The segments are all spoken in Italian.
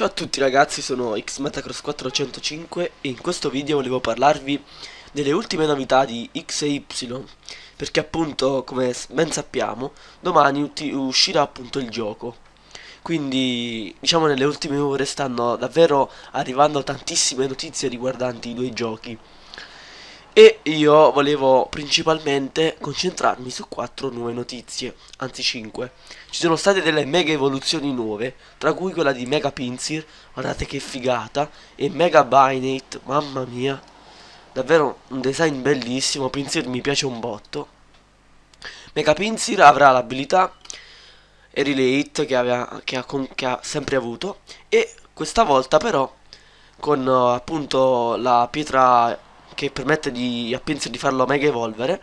Ciao a tutti ragazzi, sono xmetacross405 e in questo video volevo parlarvi delle ultime novità di X e Y perché appunto, come ben sappiamo, domani uscirà appunto il gioco quindi diciamo nelle ultime ore stanno davvero arrivando tantissime notizie riguardanti i due giochi e io volevo principalmente concentrarmi su 4 nuove notizie, anzi 5. Ci sono state delle mega evoluzioni nuove, tra cui quella di Mega Pinsir, guardate che figata, e Mega Binate, mamma mia, davvero un design bellissimo, Pinsir mi piace un botto. Mega Pinsir avrà l'abilità e Relate che, aveva, che, ha, che ha sempre avuto, e questa volta però con appunto la pietra che permette di, a Pinsir di farlo mega evolvere,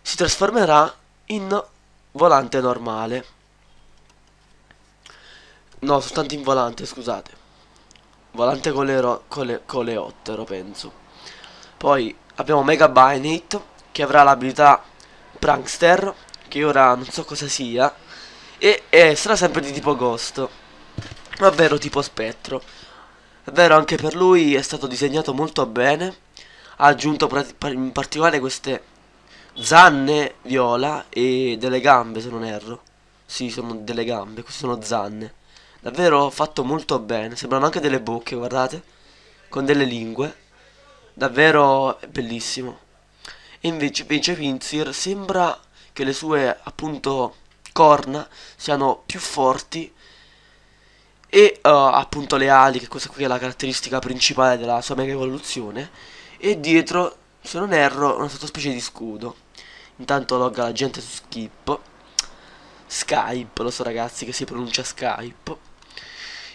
si trasformerà in volante normale. No, soltanto in volante, scusate. Volante colero, cole, coleottero, penso. Poi abbiamo Mega Binate, che avrà l'abilità Prankster, che ora non so cosa sia, e, e sarà sempre di tipo Ghost, ovvero tipo Spettro. È vero, anche per lui è stato disegnato molto bene ha aggiunto in particolare queste zanne viola e delle gambe se non erro Sì sono delle gambe, queste sono zanne Davvero fatto molto bene, sembrano anche delle bocche guardate Con delle lingue Davvero bellissimo E invece, invece Pinzir sembra che le sue appunto corna siano più forti e uh, appunto le ali, che questa qui è la caratteristica principale della sua mega evoluzione, e dietro, se non erro, una sottospecie di scudo. Intanto logga la gente su Skip. Skype, lo so ragazzi che si pronuncia Skype.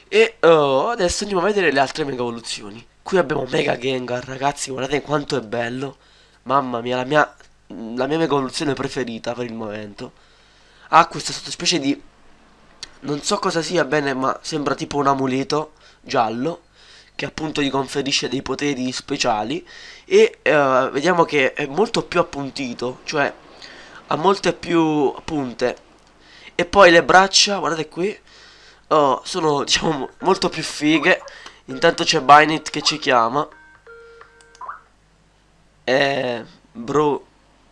E oh, adesso andiamo a vedere le altre mega evoluzioni. Qui abbiamo Mega Gengar, ragazzi, guardate quanto è bello. Mamma mia, la mia, la mia mega evoluzione preferita per il momento. Ha questa sottospecie di... Non so cosa sia bene, ma sembra tipo un amuleto giallo che appunto gli conferisce dei poteri speciali e eh, vediamo che è molto più appuntito, cioè ha molte più punte e poi le braccia, guardate qui, oh, sono diciamo molto più fighe. Intanto c'è Binit che ci chiama. Eh, bro,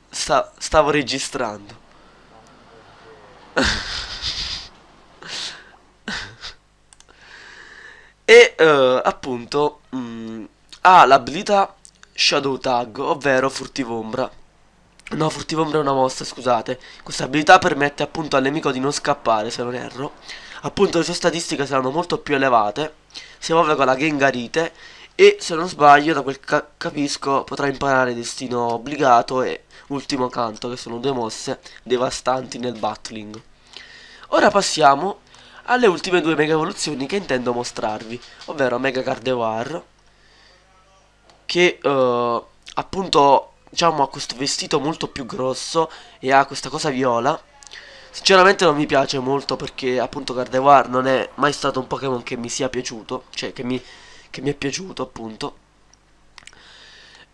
sta, stavo registrando. e eh, appunto mh, mm, ha l'abilità Shadow Tag, ovvero furtivo ombra. No, furtivo ombra è una mossa, scusate. Questa abilità permette appunto al nemico di non scappare, se non erro. Appunto le sue statistiche saranno molto più elevate. Si muove con la Gengarite e se non sbaglio, da quel che capisco, potrà imparare Destino Obbligato e Ultimo Canto, che sono due mosse devastanti nel battling. Ora passiamo alle ultime due mega evoluzioni che intendo mostrarvi, ovvero Mega Gardevoir, che eh, appunto diciamo ha questo vestito molto più grosso e ha questa cosa viola. Sinceramente non mi piace molto perché appunto Gardevoir non è mai stato un Pokémon che mi sia piaciuto, cioè che mi, che mi è piaciuto appunto.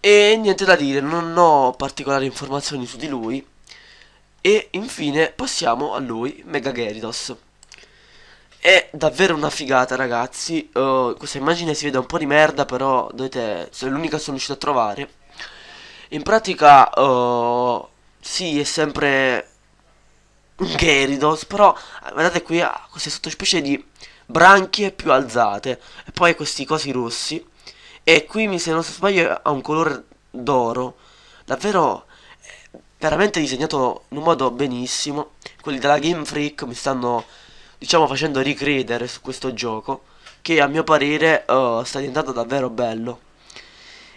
E niente da dire, non ho particolari informazioni su di lui. E infine passiamo a lui, Mega Geridos è davvero una figata ragazzi uh, Questa immagine si vede un po' di merda Però dovete È l'unica sono riuscito a trovare In pratica uh, Sì è sempre Un Geridos Però eh, guardate qui ha queste sottospecie di Branchie più alzate E poi questi cosi rossi E qui mi se non sbaglio ha un colore d'oro Davvero Veramente disegnato in un modo benissimo Quelli della Game Freak mi stanno diciamo facendo ricredere su questo gioco che a mio parere uh, sta diventando davvero bello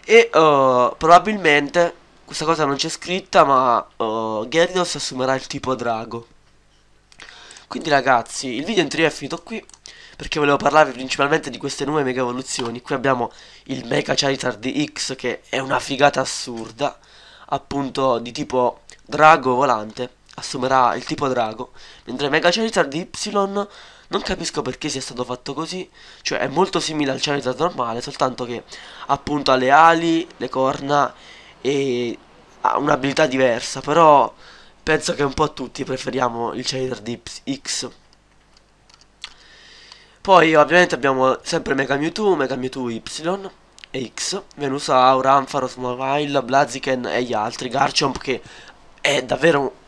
e uh, probabilmente questa cosa non c'è scritta ma uh, eh, Gyarados assumerà il tipo drago quindi ragazzi il video in 3 è finito qui perché volevo parlarvi principalmente di queste nuove mega evoluzioni qui abbiamo il Mega Charizard X che è una figata assurda appunto di tipo drago volante assumerà il tipo drago, mentre Mega Charizard Y non capisco perché sia stato fatto così, cioè è molto simile al Charizard normale, soltanto che appunto ha le ali, le corna e ha un'abilità diversa, però penso che un po' tutti preferiamo il Charizard X. Poi ovviamente abbiamo sempre Mega Mewtwo, Mega Mewtwo Y e X, Venusaur, Ampharos, Mobile, Blaziken e gli altri, Garchomp che è davvero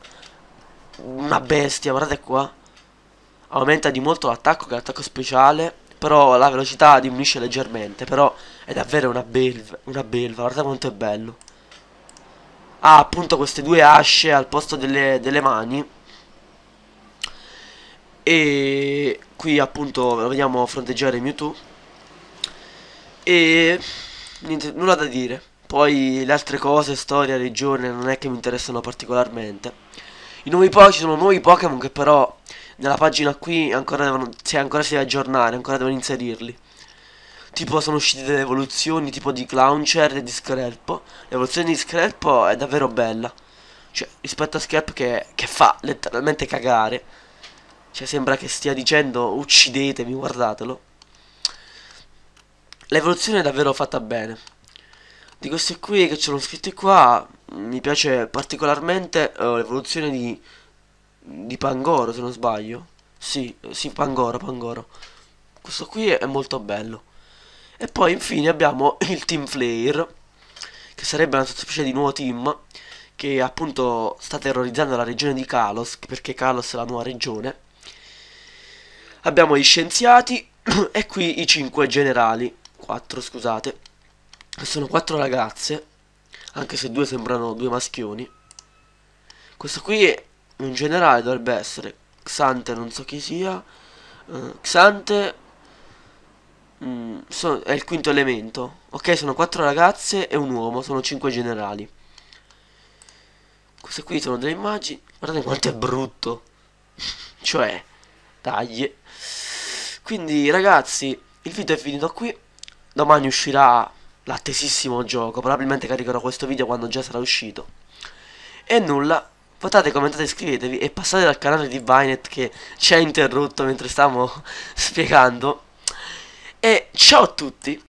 una bestia, guardate qua. Aumenta di molto l'attacco, che è l'attacco speciale. Però la velocità diminuisce leggermente. Però è davvero una belva, una belva, guardate quanto è bello. Ha appunto queste due asce al posto delle, delle mani. E qui appunto lo vediamo fronteggiare Mewtwo. E niente, nulla da dire. Poi le altre cose, storia, regione, non è che mi interessano particolarmente. I nuovi Pokémon ci sono nuovi Pokémon che però nella pagina qui ancora devono. Cioè ancora si deve aggiornare, ancora devono inserirli. Tipo sono uscite delle evoluzioni tipo di Clowncher e di Screlpo. L'evoluzione di Screlpo è davvero bella. Cioè, rispetto a Scrap che, che fa letteralmente cagare. Cioè, sembra che stia dicendo uccidetemi, guardatelo. L'evoluzione è davvero fatta bene di queste qui che ci sono scritte qua mi piace particolarmente uh, l'evoluzione di, di Pangoro se non sbaglio sì, eh, sì Pangoro, Pangoro questo qui è molto bello e poi infine abbiamo il Team Flare che sarebbe una specie di nuovo team che appunto sta terrorizzando la regione di Kalos perché Kalos è la nuova regione abbiamo gli scienziati e qui i 5 generali 4 scusate sono quattro ragazze, anche se due sembrano due maschioni. Questo qui è un generale dovrebbe essere Xante, non so chi sia. Uh, Xante mm, so, è il quinto elemento. Ok, sono quattro ragazze e un uomo, sono cinque generali. Queste qui sono delle immagini. Guardate quanto è brutto. cioè, taglie. Quindi ragazzi, il video è finito qui. Domani uscirà l'attesissimo gioco, probabilmente caricherò questo video quando già sarà uscito. E nulla, votate, commentate, iscrivetevi e passate dal canale di Vinet che ci ha interrotto mentre stavamo spiegando. E ciao a tutti!